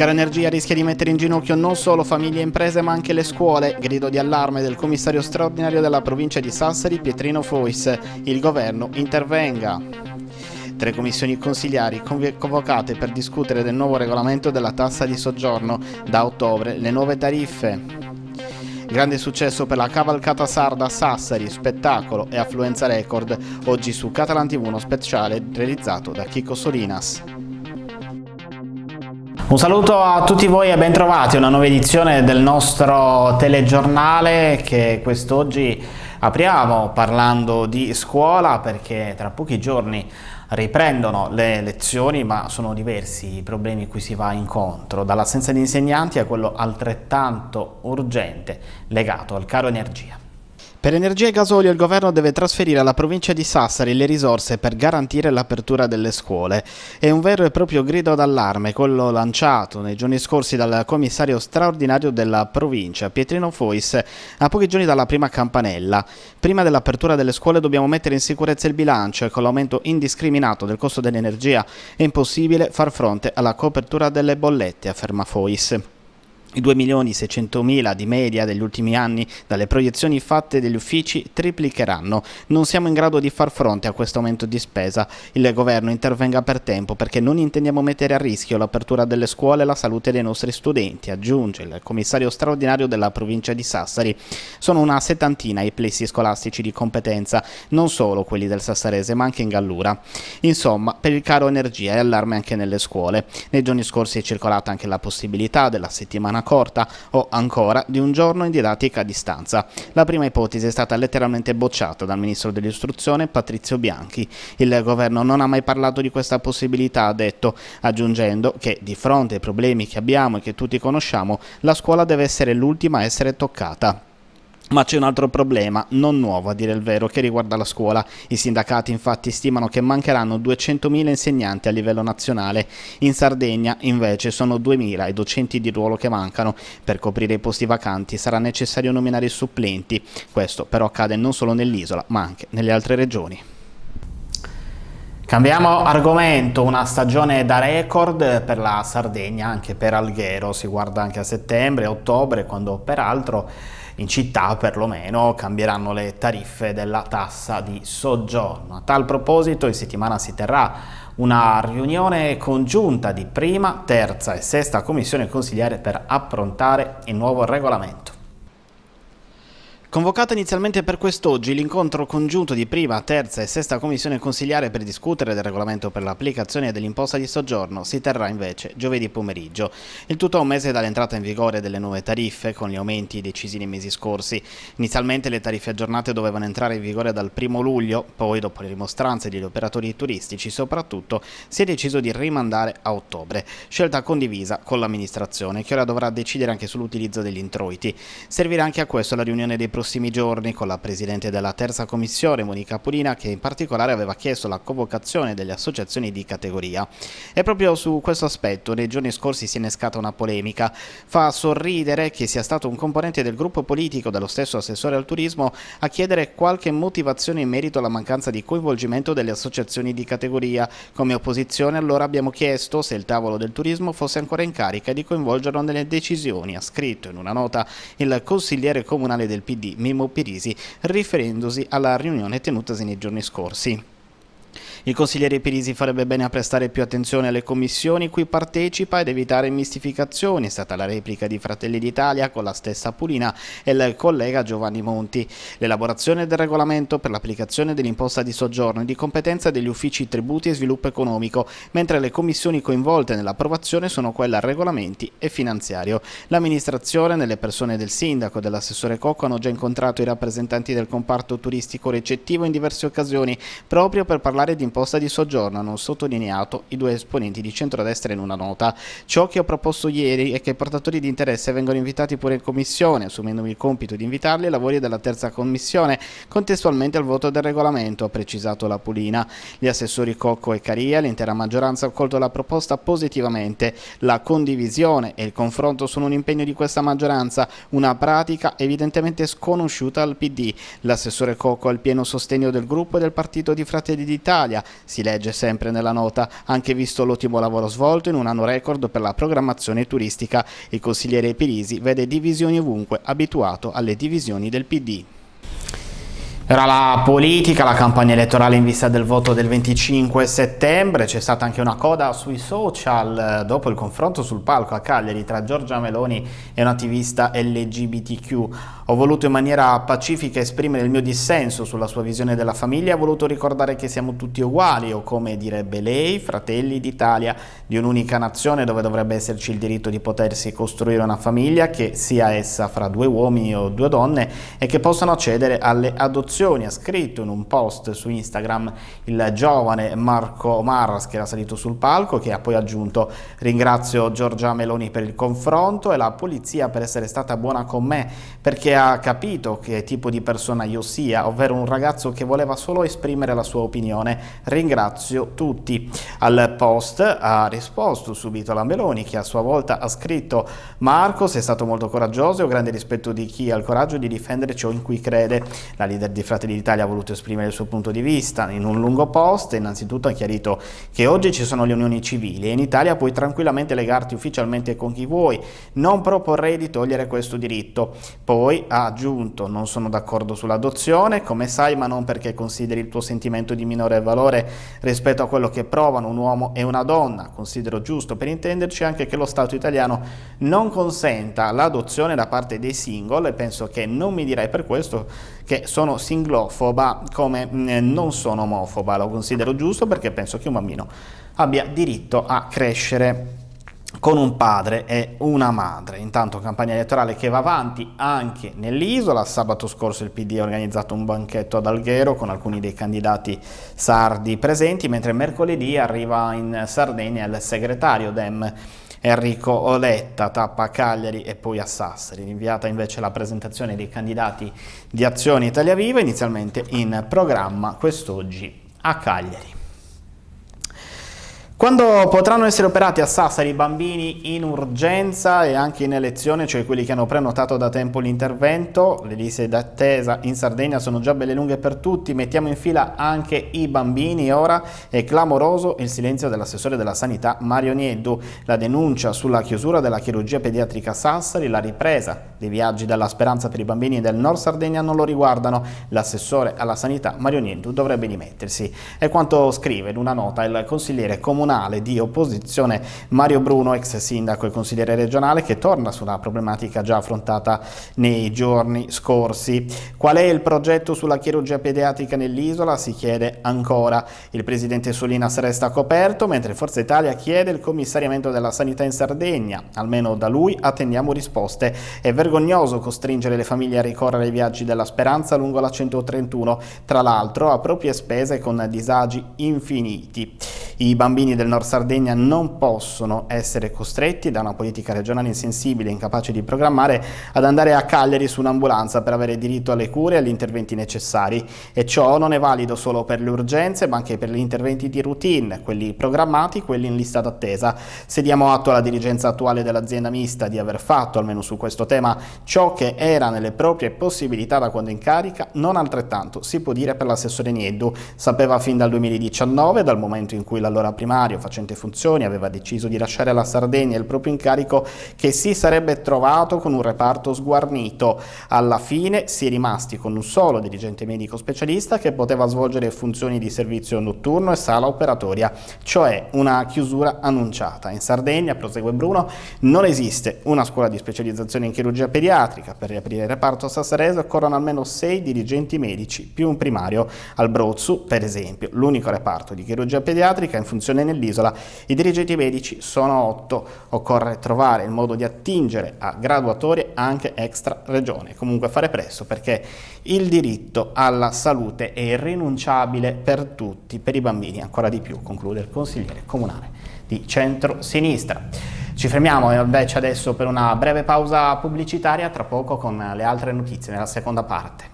Cara Energia rischia di mettere in ginocchio non solo famiglie e imprese ma anche le scuole, grido di allarme del commissario straordinario della provincia di Sassari Pietrino Fois, il governo intervenga. Tre commissioni consigliari convocate per discutere del nuovo regolamento della tassa di soggiorno, da ottobre le nuove tariffe. Grande successo per la cavalcata sarda Sassari, spettacolo e affluenza record, oggi su Catalan TV uno speciale realizzato da Chico Solinas. Un saluto a tutti voi e bentrovati a una nuova edizione del nostro telegiornale che quest'oggi apriamo parlando di scuola perché tra pochi giorni riprendono le lezioni, ma sono diversi i problemi cui si va incontro, dall'assenza di insegnanti a quello altrettanto urgente legato al caro energia. Per energia e gasolio il governo deve trasferire alla provincia di Sassari le risorse per garantire l'apertura delle scuole. È un vero e proprio grido d'allarme quello lanciato nei giorni scorsi dal commissario straordinario della provincia, Pietrino Fois, a pochi giorni dalla prima campanella. Prima dell'apertura delle scuole dobbiamo mettere in sicurezza il bilancio e con l'aumento indiscriminato del costo dell'energia è impossibile far fronte alla copertura delle bollette, afferma Fois. I 2 milioni 600 mila di media degli ultimi anni dalle proiezioni fatte degli uffici triplicheranno. Non siamo in grado di far fronte a questo aumento di spesa. Il governo intervenga per tempo perché non intendiamo mettere a rischio l'apertura delle scuole e la salute dei nostri studenti, aggiunge il commissario straordinario della provincia di Sassari. Sono una settantina i plessi scolastici di competenza, non solo quelli del Sassarese ma anche in Gallura. Insomma, per il caro energia e allarme anche nelle scuole. Nei giorni scorsi è circolata anche la possibilità della settimana settimana corta o ancora di un giorno in didattica a distanza. La prima ipotesi è stata letteralmente bocciata dal ministro dell'istruzione Patrizio Bianchi. Il governo non ha mai parlato di questa possibilità, ha detto, aggiungendo che di fronte ai problemi che abbiamo e che tutti conosciamo, la scuola deve essere l'ultima a essere toccata. Ma c'è un altro problema, non nuovo a dire il vero, che riguarda la scuola. I sindacati infatti stimano che mancheranno 200.000 insegnanti a livello nazionale. In Sardegna invece sono 2.000 i docenti di ruolo che mancano. Per coprire i posti vacanti sarà necessario nominare i supplenti. Questo però accade non solo nell'isola, ma anche nelle altre regioni. Cambiamo argomento, una stagione da record per la Sardegna, anche per Alghero, si guarda anche a settembre, ottobre, quando peraltro in città perlomeno cambieranno le tariffe della tassa di soggiorno. A tal proposito in settimana si terrà una riunione congiunta di prima, terza e sesta commissione consigliere per approntare il nuovo regolamento. Convocato inizialmente per quest'oggi, l'incontro congiunto di prima, terza e sesta commissione consigliare per discutere del regolamento per l'applicazione dell'imposta di soggiorno si terrà invece giovedì pomeriggio. Il tutto a un mese dall'entrata in vigore delle nuove tariffe, con gli aumenti decisi nei mesi scorsi. Inizialmente le tariffe aggiornate dovevano entrare in vigore dal primo luglio, poi dopo le rimostranze degli operatori turistici soprattutto, si è deciso di rimandare a ottobre. Scelta condivisa con l'amministrazione, che ora dovrà decidere anche sull'utilizzo degli introiti. Servirà anche a questo la riunione dei produttori prossimi giorni con la Presidente della Terza Commissione, Monica Pulina, che in particolare aveva chiesto la convocazione delle associazioni di categoria. E proprio su questo aspetto nei giorni scorsi si è innescata una polemica. Fa sorridere che sia stato un componente del gruppo politico dello stesso assessore al turismo a chiedere qualche motivazione in merito alla mancanza di coinvolgimento delle associazioni di categoria. Come opposizione allora abbiamo chiesto se il tavolo del turismo fosse ancora in carica di coinvolgerlo nelle decisioni, ha scritto in una nota il consigliere comunale del PD Mimmo Pirisi riferendosi alla riunione tenutasi nei giorni scorsi. Il consigliere Pirisi farebbe bene a prestare più attenzione alle commissioni cui partecipa ed evitare mistificazioni, è stata la replica di Fratelli d'Italia con la stessa Pulina e il collega Giovanni Monti. L'elaborazione del regolamento per l'applicazione dell'imposta di soggiorno è di competenza degli uffici tributi e sviluppo economico, mentre le commissioni coinvolte nell'approvazione sono quella regolamenti e finanziario. L'amministrazione, nelle persone del sindaco e dell'assessore Cocco, hanno già incontrato i rappresentanti del comparto turistico recettivo in diverse occasioni, proprio per parlare di imposta di soggiorno hanno sottolineato i due esponenti di centrodestra in una nota. Ciò che ho proposto ieri è che i portatori di interesse vengano invitati pure in commissione, assumendomi il compito di invitarli ai lavori della terza commissione, contestualmente al voto del regolamento, ha precisato la Pulina. Gli assessori Cocco e Caria, l'intera maggioranza ha accolto la proposta positivamente. La condivisione e il confronto sono un impegno di questa maggioranza, una pratica evidentemente sconosciuta al PD. L'assessore Cocco ha il pieno sostegno del gruppo e del partito di Fratelli d'Italia, europea, si legge sempre nella nota, anche visto l'ottimo lavoro svolto in un anno record per la programmazione turistica. Il consigliere Pirisi vede divisioni ovunque, abituato alle divisioni del PD. Era la politica, la campagna elettorale in vista del voto del 25 settembre, c'è stata anche una coda sui social eh, dopo il confronto sul palco a Cagliari tra Giorgia Meloni e un attivista LGBTQ. Ho voluto in maniera pacifica esprimere il mio dissenso sulla sua visione della famiglia, ho voluto ricordare che siamo tutti uguali o come direbbe lei, fratelli d'Italia, di un'unica nazione dove dovrebbe esserci il diritto di potersi costruire una famiglia che sia essa fra due uomini o due donne e che possano accedere alle adozioni emozioni, ha scritto in un post su Instagram il giovane Marco Marras che era salito sul palco che ha poi aggiunto ringrazio Giorgia Meloni per il confronto e la polizia per essere stata buona con me perché ha capito che tipo di persona io sia, ovvero un ragazzo che voleva solo esprimere la sua opinione. Ringrazio tutti. Al post ha risposto subito la Meloni che a sua volta ha scritto Marco sei stato molto coraggioso e ho grande rispetto di chi ha il coraggio di difendere ciò in cui crede. La leader di Fratelli d'Italia ha voluto esprimere il suo punto di vista in un lungo post, innanzitutto ha chiarito che oggi ci sono le unioni civili e in Italia puoi tranquillamente legarti ufficialmente con chi vuoi, non proporrei di togliere questo diritto. Poi ha aggiunto non sono d'accordo sull'adozione, come sai ma non perché consideri il tuo sentimento di minore valore rispetto a quello che provano un uomo e una donna, considero giusto per intenderci anche che lo Stato italiano non consenta l'adozione da parte dei single e penso che non mi direi per questo che sono single singlofoba come mm, non sono omofoba, lo considero giusto perché penso che un bambino abbia diritto a crescere con un padre e una madre. Intanto campagna elettorale che va avanti anche nell'isola. Sabato scorso il PD ha organizzato un banchetto ad Alghero con alcuni dei candidati sardi presenti, mentre mercoledì arriva in Sardegna il segretario Dem Enrico Oletta, tappa a Cagliari e poi a Sassari. Rinviata invece la presentazione dei candidati di Azione Italia Viva, inizialmente in programma quest'oggi a Cagliari. Quando potranno essere operati a Sassari i bambini in urgenza e anche in elezione, cioè quelli che hanno prenotato da tempo l'intervento, le liste d'attesa in Sardegna sono già belle lunghe per tutti, mettiamo in fila anche i bambini ora, è clamoroso il silenzio dell'assessore della sanità Mario Nieddu, la denuncia sulla chiusura della chirurgia pediatrica Sassari, la ripresa dei viaggi dalla speranza per i bambini del Nord Sardegna non lo riguardano, l'assessore alla sanità Mario Nieddu dovrebbe dimettersi. È quanto scrive in una nota il consigliere comunale regionale di opposizione Mario Bruno, ex sindaco e consigliere regionale, che torna sulla problematica già affrontata nei giorni scorsi. Qual è il progetto sulla chirurgia pediatrica nell'isola? Si chiede ancora. Il presidente Solinas resta coperto, mentre Forza Italia chiede il commissariamento della sanità in Sardegna. Almeno da lui attendiamo risposte. È vergognoso costringere le famiglie a ricorrere ai viaggi della speranza lungo la 131, tra l'altro a proprie spese con disagi infiniti. I bambini del Nord Sardegna non possono essere costretti da una politica regionale insensibile, incapace di programmare, ad andare a Cagliari su un'ambulanza per avere diritto alle cure e agli interventi necessari. E ciò non è valido solo per le urgenze, ma anche per gli interventi di routine, quelli programmati, quelli in lista d'attesa. Se diamo atto alla dirigenza attuale dell'azienda mista di aver fatto, almeno su questo tema, ciò che era nelle proprie possibilità da quando in carica, non altrettanto si può dire per l'assessore Nieddu. Sapeva fin dal 2019, dal momento in cui la allora primario, facente funzioni, aveva deciso di lasciare alla Sardegna il proprio incarico che si sarebbe trovato con un reparto sguarnito. Alla fine si è rimasti con un solo dirigente medico specialista che poteva svolgere funzioni di servizio notturno e sala operatoria, cioè una chiusura annunciata. In Sardegna, prosegue Bruno, non esiste una scuola di specializzazione in chirurgia pediatrica. Per riaprire il reparto a Sassarese occorrono almeno sei dirigenti medici più un primario. Al Brozzu, per esempio, l'unico reparto di chirurgia pediatrica in funzione nell'isola, i dirigenti medici sono 8. Occorre trovare il modo di attingere a graduatorie anche extra regione. Comunque fare presto perché il diritto alla salute è irrinunciabile per tutti, per i bambini ancora di più, conclude il consigliere comunale di centro-sinistra. Ci fermiamo eh, invece adesso per una breve pausa pubblicitaria, tra poco con le altre notizie nella seconda parte.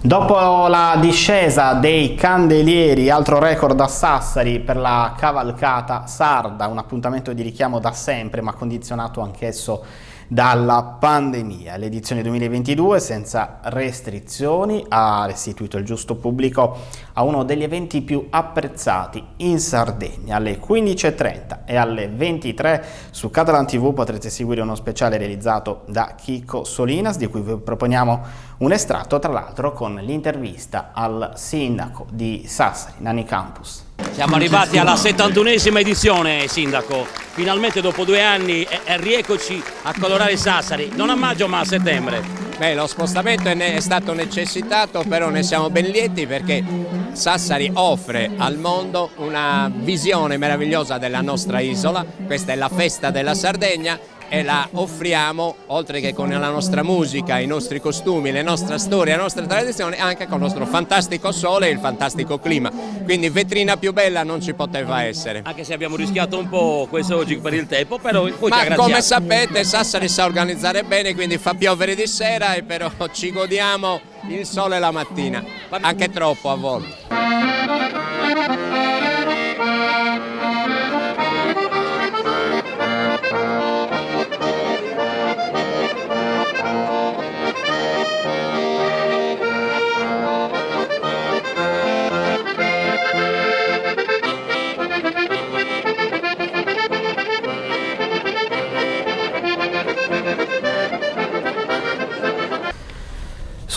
Dopo la discesa dei Candelieri, altro record a Sassari per la cavalcata sarda, un appuntamento di richiamo da sempre ma condizionato anch'esso dalla pandemia. L'edizione 2022 senza restrizioni ha restituito il giusto pubblico a uno degli eventi più apprezzati in Sardegna. Alle 15.30 e alle 23 su Catalan TV potrete seguire uno speciale realizzato da Chico Solinas di cui vi proponiamo un estratto tra l'altro con l'intervista al sindaco di Sassari, Nani Campus. Siamo arrivati alla 71esima edizione, sindaco finalmente dopo due anni eh, eh, riecoci a colorare Sassari, non a maggio ma a settembre. Beh, lo spostamento è, è, stato necessitato, però ne siamo ben lieti perché Sassari offre al mondo una visione meravigliosa della nostra isola, questa è la festa della Sardegna e la offriamo, oltre che con la nostra musica, i nostri costumi, la nostra storia, la nostra tradizione, anche con il nostro fantastico sole e il fantastico clima. Quindi vetrina più bella non ci poteva essere. Anche se abbiamo rischiato un po' questo oggi per il tempo, però poi Ma come sapete Sassari sa organizzare bene, quindi fa piovere di sera e però ci godiamo il sole la mattina, anche troppo a volte.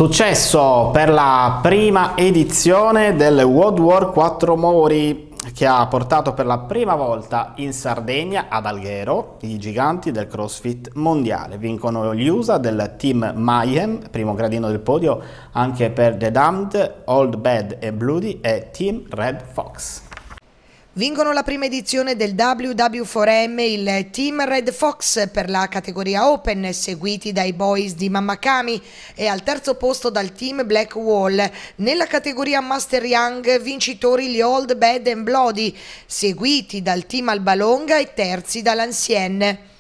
Successo per la prima edizione del World War 4 Mori che ha portato per la prima volta in Sardegna ad Alghero i giganti del CrossFit mondiale. Vincono gli USA del team Mayhem, primo gradino del podio anche per The Damned, Old Bad e Bloody e Team Red Fox. Vincono la prima edizione del WW4M il team Red Fox per la categoria Open, seguiti dai boys di Mamakami e al terzo posto dal team Black Wall. Nella categoria Master Young vincitori gli Old Bad and Bloody, seguiti dal team Albalonga e terzi dall'Ancienne.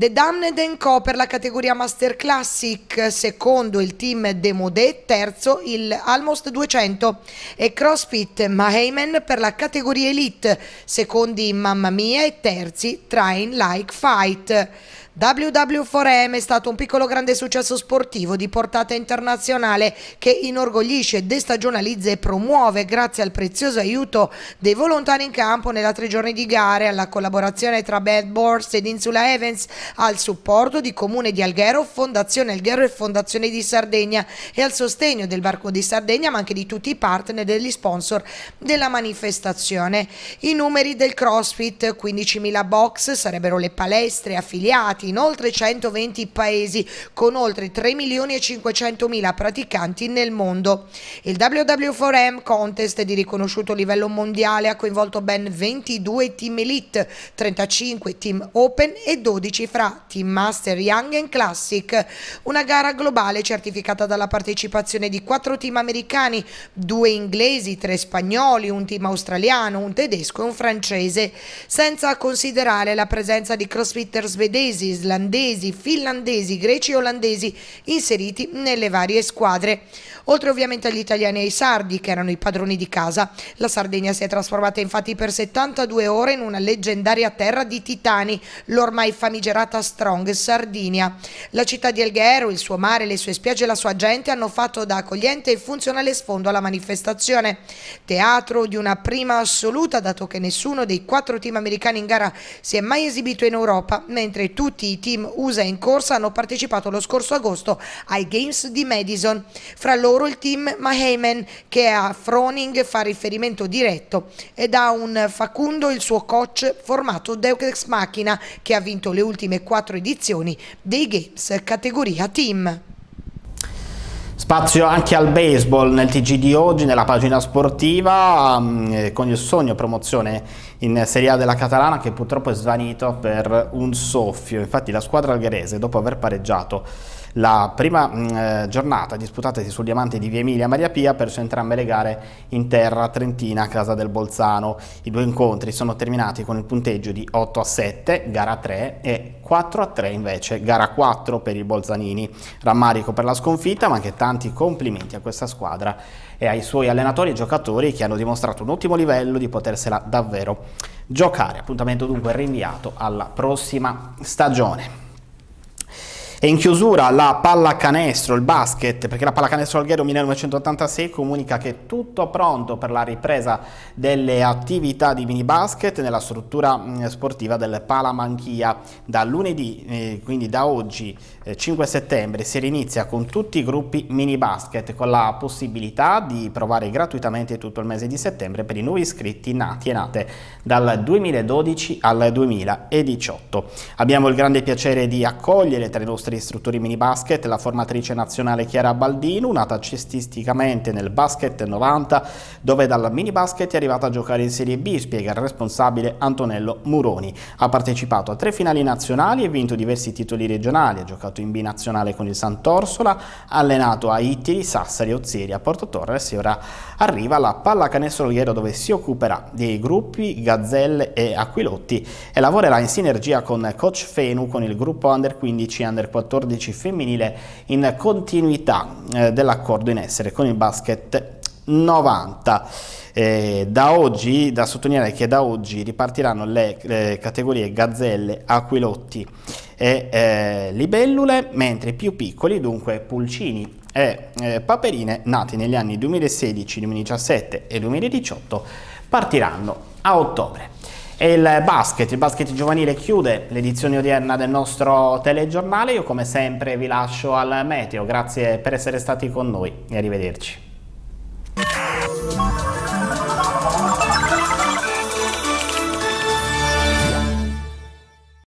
The Damned Co. per la categoria Master Classic, secondo il team Demodé, terzo il Almost 200 e CrossFit Maheyman per la categoria Elite, secondi Mamma Mia e terzi Train Like Fight. WW4M è stato un piccolo grande successo sportivo di portata internazionale che inorgoglisce, destagionalizza e promuove grazie al prezioso aiuto dei volontari in campo nella tre giorni di gare, alla collaborazione tra Bad Boards ed Insula Events, al supporto di Comune di Alghero, Fondazione Alghero e Fondazione di Sardegna e al sostegno del Barco di Sardegna ma anche di tutti i partner e degli sponsor della manifestazione. I numeri del CrossFit, 15.000 box sarebbero le palestre affiliati in oltre 120 paesi con oltre 3 milioni e 500 mila praticanti nel mondo. Il WW4M contest di riconosciuto livello mondiale ha coinvolto ben 22 team elite, 35 team open e 12 fra team master Young and Classic. Una gara globale certificata dalla partecipazione di 4 team americani, 2 inglesi, 3 spagnoli, un team australiano, un tedesco e un francese, senza considerare la presenza di crossfitter svedesi, islandesi, finlandesi, greci e olandesi inseriti nelle varie squadre. Oltre ovviamente agli italiani e ai sardi che erano i padroni di casa, la Sardegna si è trasformata infatti per 72 ore in una leggendaria terra di titani, l'ormai famigerata Strong Sardinia. La città di Elghero, il suo mare, le sue spiagge e la sua gente hanno fatto da accogliente e funzionale sfondo alla manifestazione. Teatro di una prima assoluta dato che nessuno dei quattro team americani in gara si è mai esibito in Europa, mentre tutti i team USA in corsa hanno partecipato lo scorso agosto ai Games di Madison. Fra loro il team Mahaman che a Froning fa riferimento diretto ed ha un Facundo, il suo coach, formato Deus Machina che ha vinto le ultime quattro edizioni dei Games categoria team. Spazio anche al baseball nel TG di oggi, nella pagina sportiva, mm, eh, con il sogno promozione in Serie A della Catalana che purtroppo è svanito per un soffio. Infatti la squadra algherese dopo aver pareggiato la prima mm, eh, giornata disputatasi sul diamante di Via Emilia Maria Pia perso entrambe le gare in terra trentina a casa del Bolzano. I due incontri sono terminati con il punteggio di 8 a 7, gara 3 e 4 a 3 invece, gara 4 per i Bolzanini. Rammarico per la sconfitta, ma anche tanti complimenti a questa squadra e ai suoi allenatori e giocatori che hanno dimostrato un ottimo livello di potersela davvero giocare. Appuntamento dunque rinviato alla prossima stagione. E in chiusura la pallacanestro, il basket, perché la pallacanestro Alghero 1986 comunica che è tutto pronto per la ripresa delle attività di mini basket nella struttura mm, sportiva del Palamanchia. Da lunedì, eh, quindi da oggi 5 eh, settembre, si rinizia con tutti i gruppi mini basket con la possibilità di provare gratuitamente tutto il mese di settembre per i nuovi iscritti nati e nate dal 2012 al 2018. Abbiamo il grande piacere di accogliere tra i nostri nostri istruttori mini basket, la formatrice nazionale Chiara Baldino, nata cestisticamente nel basket 90, dove dal mini basket è arrivata a giocare in Serie B, spiega il responsabile Antonello Muroni. Ha partecipato a tre finali nazionali e vinto diversi titoli regionali, ha giocato in B nazionale con il Sant'Orsola, ha allenato a Ittiri, Sassari, Ozzeri, a Porto Torres e ora arriva alla Pallacanestro Lighiero dove si occuperà dei gruppi Gazzelle e Aquilotti e lavorerà in sinergia con Coach Fenu con il gruppo Under 15 e Under 14 14 femminile in continuità eh, dell'accordo in essere con il basket 90. Eh, da oggi, da sottolineare che da oggi ripartiranno le, le categorie gazzelle, aquilotti e eh, libellule, mentre i più piccoli, dunque pulcini e eh, paperine, nati negli anni 2016, 2017 e 2018, partiranno a ottobre. E il basket, il basket giovanile chiude l'edizione odierna del nostro telegiornale. Io come sempre vi lascio al meteo. Grazie per essere stati con noi e arrivederci.